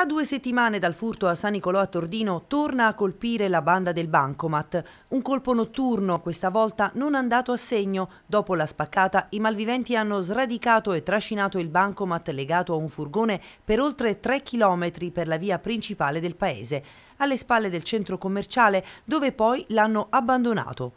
A due settimane dal furto a San Nicolò a Tordino torna a colpire la banda del Bancomat. Un colpo notturno, questa volta non andato a segno. Dopo la spaccata, i malviventi hanno sradicato e trascinato il Bancomat legato a un furgone per oltre 3 chilometri per la via principale del paese, alle spalle del centro commerciale, dove poi l'hanno abbandonato.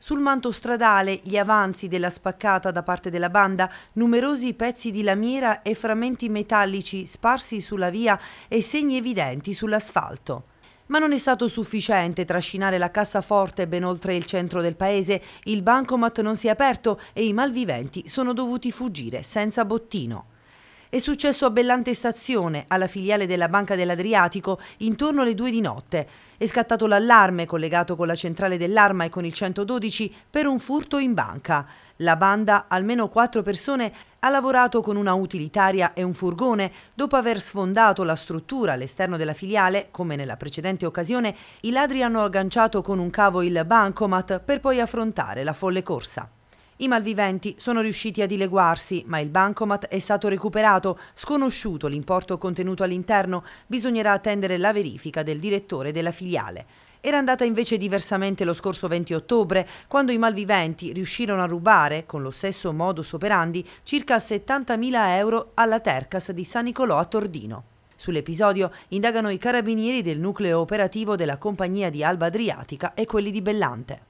Sul manto stradale, gli avanzi della spaccata da parte della banda, numerosi pezzi di lamiera e frammenti metallici sparsi sulla via e segni evidenti sull'asfalto. Ma non è stato sufficiente trascinare la cassaforte ben oltre il centro del paese, il bancomat non si è aperto e i malviventi sono dovuti fuggire senza bottino. È successo a Bellante Stazione, alla filiale della Banca dell'Adriatico, intorno alle due di notte. È scattato l'allarme collegato con la centrale dell'arma e con il 112 per un furto in banca. La banda, almeno quattro persone, ha lavorato con una utilitaria e un furgone. Dopo aver sfondato la struttura all'esterno della filiale, come nella precedente occasione, i ladri hanno agganciato con un cavo il bancomat per poi affrontare la folle corsa. I malviventi sono riusciti a dileguarsi, ma il bancomat è stato recuperato, sconosciuto l'importo contenuto all'interno, bisognerà attendere la verifica del direttore della filiale. Era andata invece diversamente lo scorso 20 ottobre, quando i malviventi riuscirono a rubare, con lo stesso modus operandi, circa 70.000 euro alla Tercas di San Nicolò a Tordino. Sull'episodio indagano i carabinieri del nucleo operativo della compagnia di Alba Adriatica e quelli di Bellante.